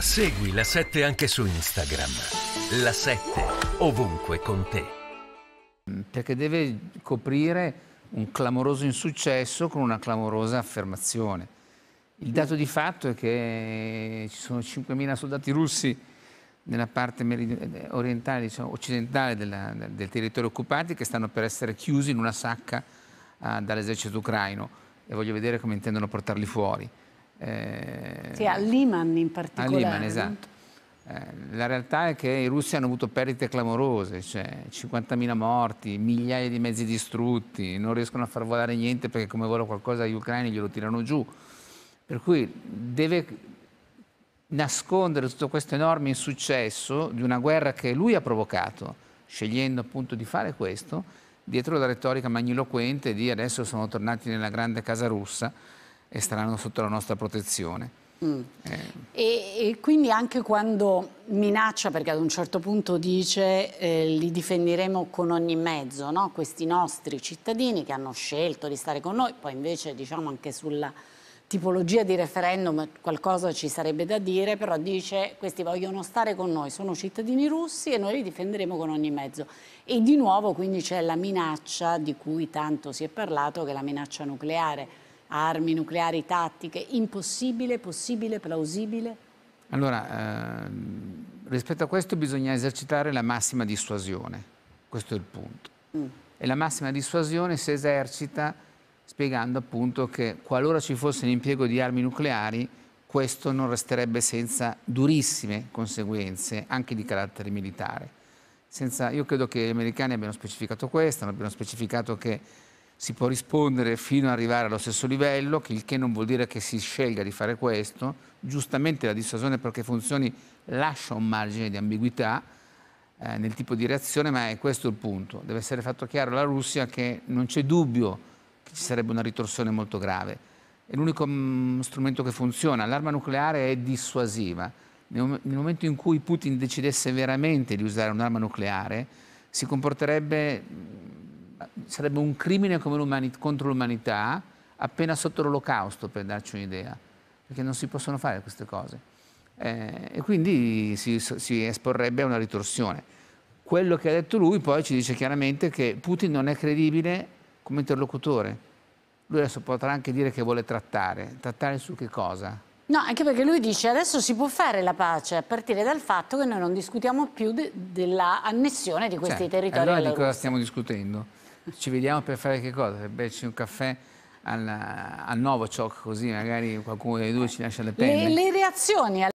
Segui la 7 anche su Instagram. La 7 ovunque con te. Perché deve coprire un clamoroso insuccesso con una clamorosa affermazione. Il dato di fatto è che ci sono 5.000 soldati russi nella parte orientale, diciamo, occidentale della, del territorio occupato che stanno per essere chiusi in una sacca uh, dall'esercito ucraino e voglio vedere come intendono portarli fuori. Eh, sì, a Lehman in particolare. A Lehman, esatto. Eh, la realtà è che i russi hanno avuto perdite clamorose, cioè 50.000 morti, migliaia di mezzi distrutti, non riescono a far volare niente perché come vola qualcosa gli ucraini glielo tirano giù. Per cui deve nascondere tutto questo enorme insuccesso di una guerra che lui ha provocato, scegliendo appunto di fare questo, dietro la retorica magniloquente di adesso sono tornati nella grande casa russa, e staranno sotto la nostra protezione. Mm. Eh. E, e, quindi anche quando minaccia, perché ad un certo punto dice eh, li difenderemo con ogni mezzo, no? questi nostri cittadini che hanno scelto di stare con noi, poi invece diciamo anche sulla tipologia di referendum qualcosa ci sarebbe da dire, però dice questi vogliono stare con noi, sono cittadini russi e noi li difenderemo con ogni mezzo. E di nuovo quindi c'è la minaccia di cui tanto si è parlato, che è la minaccia nucleare armi nucleari tattiche, impossibile, possibile, plausibile? Allora, eh, rispetto a questo bisogna esercitare la massima dissuasione, questo è il punto. Mm. E la massima dissuasione si esercita spiegando appunto che qualora ci fosse l'impiego di armi nucleari, questo non resterebbe senza durissime conseguenze, anche di carattere militare. Senza, io credo che gli americani abbiano specificato questo, abbiano specificato che si può rispondere fino ad arrivare allo stesso livello, il che non vuol dire che si scelga di fare questo. Giustamente la dissuasione perché funzioni lascia un margine di ambiguità eh, nel tipo di reazione, ma è questo il punto. Deve essere fatto chiaro alla Russia che non c'è dubbio che ci sarebbe una ritorsione molto grave. È l'unico mm, strumento che funziona. L'arma nucleare è dissuasiva. Nel, nel momento in cui Putin decidesse veramente di usare un'arma nucleare, si comporterebbe sarebbe un crimine contro l'umanità appena sotto l'olocausto, per darci un'idea, perché non si possono fare queste cose. Eh, e quindi si, si esporrebbe a una ritorsione. Quello che ha detto lui poi ci dice chiaramente che Putin non è credibile come interlocutore. Lui adesso potrà anche dire che vuole trattare. Trattare su che cosa? No, anche perché lui dice adesso si può fare la pace a partire dal fatto che noi non discutiamo più de della di questi cioè, territori. Allora di cosa stiamo discutendo? ci vediamo per fare che cosa? Per berci un caffè? Al, al Novo Ciò, così magari qualcuno dei due ci lascia le penne. Le, le reazioni